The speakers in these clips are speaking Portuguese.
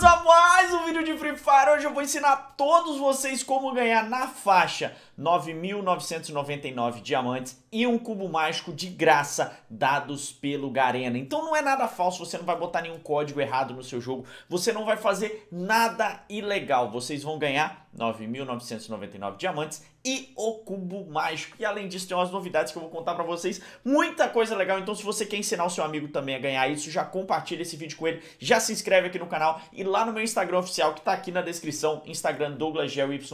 bem-vindos a mais um vídeo de Free Fire. Hoje eu vou ensinar todos vocês como ganhar na faixa. 9.999 diamantes e um cubo mágico de graça dados pelo Garena. Então não é nada falso, você não vai botar nenhum código errado no seu jogo, você não vai fazer nada ilegal. Vocês vão ganhar 9.999 diamantes e o cubo mágico. E além disso, tem umas novidades que eu vou contar para vocês. Muita coisa legal, então se você quer ensinar o seu amigo também a ganhar isso, já compartilha esse vídeo com ele, já se inscreve aqui no canal e lá no meu Instagram oficial que tá aqui na descrição, Instagram Douglas GLYT,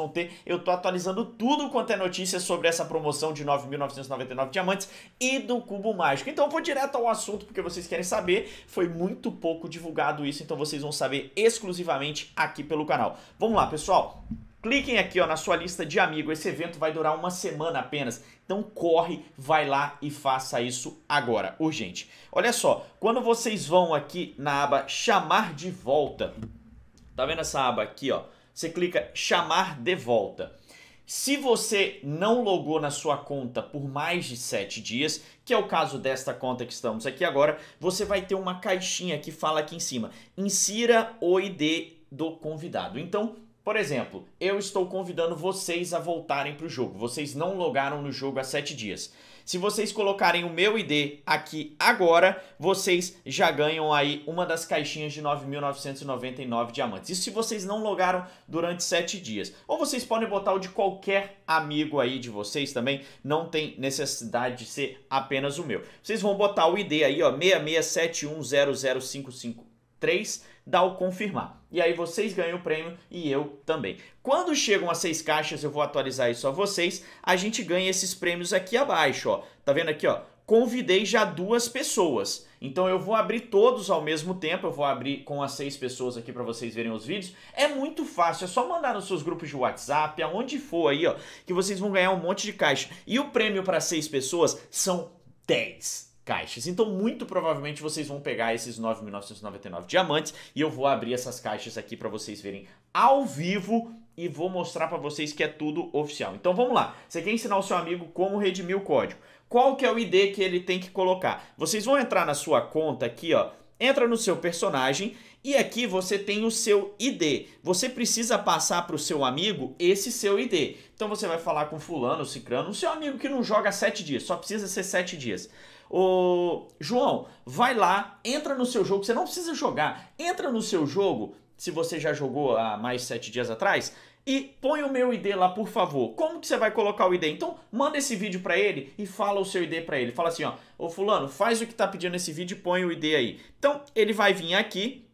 eu tô atualizando tudo quanto é notícia sobre essa promoção de 9.999 diamantes e do cubo mágico. Então eu vou direto ao assunto porque vocês querem saber, foi muito pouco divulgado isso, então vocês vão saber exclusivamente aqui pelo canal. Vamos lá, pessoal. Cliquem aqui ó, na sua lista de amigos, esse evento vai durar uma semana apenas, então corre, vai lá e faça isso agora, urgente. Olha só, quando vocês vão aqui na aba chamar de volta, tá vendo essa aba aqui ó? Você clica chamar de volta. Se você não logou na sua conta por mais de 7 dias, que é o caso desta conta que estamos aqui agora, você vai ter uma caixinha que fala aqui em cima: insira o ID do convidado. Então, por exemplo, eu estou convidando vocês a voltarem para o jogo. Vocês não logaram no jogo há sete dias. Se vocês colocarem o meu ID aqui agora, vocês já ganham aí uma das caixinhas de 9.999 diamantes. Isso se vocês não logaram durante sete dias. Ou vocês podem botar o de qualquer amigo aí de vocês também, não tem necessidade de ser apenas o meu. Vocês vão botar o ID aí, ó, 6671005553, dá o confirmar e aí vocês ganham o prêmio e eu também. Quando chegam as seis caixas, eu vou atualizar isso a vocês, a gente ganha esses prêmios aqui abaixo, ó. Tá vendo aqui, ó? Convidei já duas pessoas. Então eu vou abrir todos ao mesmo tempo, eu vou abrir com as seis pessoas aqui para vocês verem os vídeos. É muito fácil, é só mandar nos seus grupos de WhatsApp, aonde for aí, ó, que vocês vão ganhar um monte de caixa. E o prêmio para seis pessoas são 10 caixas. Então, muito provavelmente vocês vão pegar esses 9.999 diamantes e eu vou abrir essas caixas aqui para vocês verem ao vivo e vou mostrar para vocês que é tudo oficial. Então, vamos lá. Você quer ensinar o seu amigo como redimir o código? Qual que é o ID que ele tem que colocar? Vocês vão entrar na sua conta aqui, ó, entra no seu personagem e aqui você tem o seu ID. Você precisa passar para o seu amigo esse seu ID. Então você vai falar com fulano, cicrano, o seu amigo que não joga sete dias, só precisa ser sete dias. Ô, João, vai lá, entra no seu jogo, você não precisa jogar, entra no seu jogo, se você já jogou há mais sete dias atrás, e põe o meu ID lá, por favor. Como que você vai colocar o ID? Então, manda esse vídeo para ele e fala o seu ID para ele. Fala assim, ó, ô fulano, faz o que tá pedindo nesse vídeo e põe o ID aí. Então, ele vai vir aqui,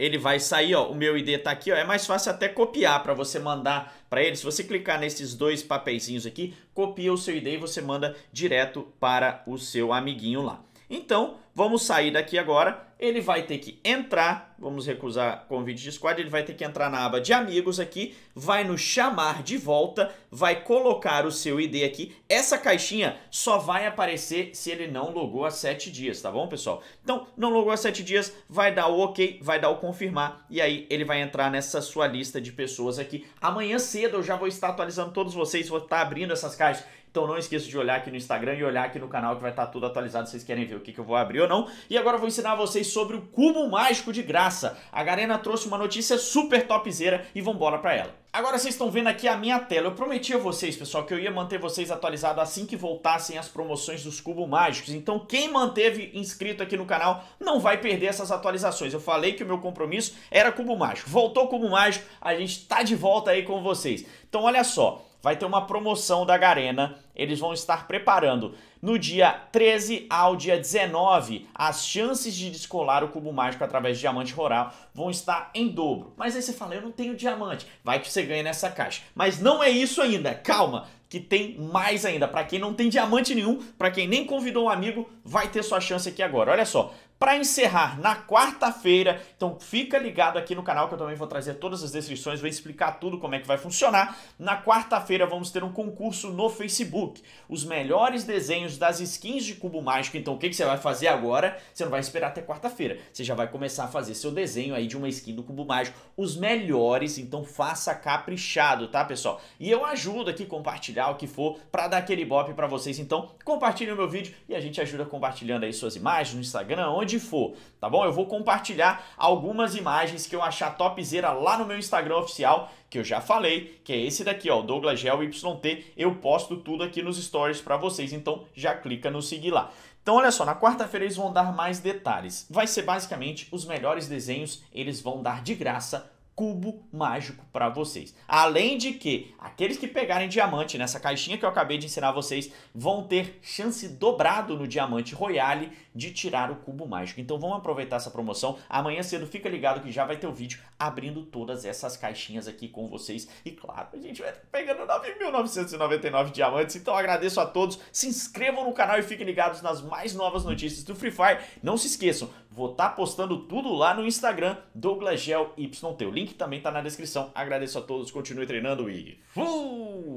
ele vai sair, ó, o meu ID tá aqui, ó, é mais fácil até copiar para você mandar para ele. Se você clicar nesses dois papeizinhos aqui, copia o seu ID e você manda direto para o seu amiguinho lá. Então, vamos sair daqui agora. Ele vai ter que entrar, vamos recusar convite de squad, ele vai ter que entrar na aba de amigos aqui, vai nos chamar de volta, vai colocar o seu ID aqui. Essa caixinha só vai aparecer se ele não logou há 7 dias, tá bom, pessoal? Então, não logou há 7 dias, vai dar o OK, vai dar o confirmar e aí ele vai entrar nessa sua lista de pessoas aqui. Amanhã cedo eu já vou estar atualizando todos vocês, vou estar abrindo essas caixas então não esqueça de olhar aqui no Instagram e olhar aqui no canal que vai estar tá tudo atualizado. Vocês querem ver o que, que eu vou abrir ou não. E agora eu vou ensinar vocês sobre o cubo mágico de graça. A Garena trouxe uma notícia super topzera e vambora pra ela. Agora vocês estão vendo aqui a minha tela. Eu prometi a vocês, pessoal, que eu ia manter vocês atualizados assim que voltassem as promoções dos cubos mágicos. Então quem manteve inscrito aqui no canal não vai perder essas atualizações. Eu falei que o meu compromisso era cubo mágico. Voltou cubo mágico, a gente tá de volta aí com vocês. Então olha só, vai ter uma promoção da Garena. Eles vão estar preparando no dia 13 ao dia 19 as chances de descolar o cubo mágico através de diamante rural vão estar em dobro. Mas aí você fala, eu não tenho diamante. Vai que você ganha nessa caixa. Mas não é isso ainda. Calma, que tem mais ainda. Para quem não tem diamante nenhum, para quem nem convidou um amigo, vai ter sua chance aqui agora. Olha só, para encerrar na quarta-feira. Então fica ligado aqui no canal que eu também vou trazer todas as descrições, vou explicar tudo como é que vai funcionar. Na quarta-feira vamos ter um concurso no Facebook, os melhores desenhos das skins de cubo mágico. Então o que, que você vai fazer agora? Você não vai esperar até quarta-feira. Você já vai começar a fazer seu desenho aí de uma skin do cubo mágico, os melhores. Então faça caprichado, tá, pessoal? E eu ajudo aqui compartilhar o que for para dar aquele bop para vocês. Então compartilhe o meu vídeo e a gente ajuda compartilhando aí suas imagens no Instagram, onde onde for, tá bom? Eu vou compartilhar algumas imagens que eu achar topzera lá no meu Instagram oficial, que eu já falei, que é esse daqui, ó, Douglas Gel YT. Eu posto tudo aqui nos stories para vocês, então já clica no seguir lá. Então olha só, na quarta-feira eles vão dar mais detalhes. Vai ser basicamente os melhores desenhos, eles vão dar de graça cubo mágico para vocês. Além de que, aqueles que pegarem diamante nessa caixinha que eu acabei de ensinar vocês, vão ter chance dobrado no diamante royale de tirar o cubo mágico. Então vamos aproveitar essa promoção. Amanhã cedo fica ligado que já vai ter o vídeo abrindo todas essas caixinhas aqui com vocês. E claro, a gente vai pegando 9.999 diamantes. Então agradeço a todos. Se inscrevam no canal e fiquem ligados nas mais novas notícias do Free Fire. Não se esqueçam, vou estar tá postando tudo lá no Instagram DouglasGelYT. O link também está na descrição. Agradeço a todos, continue treinando e fui!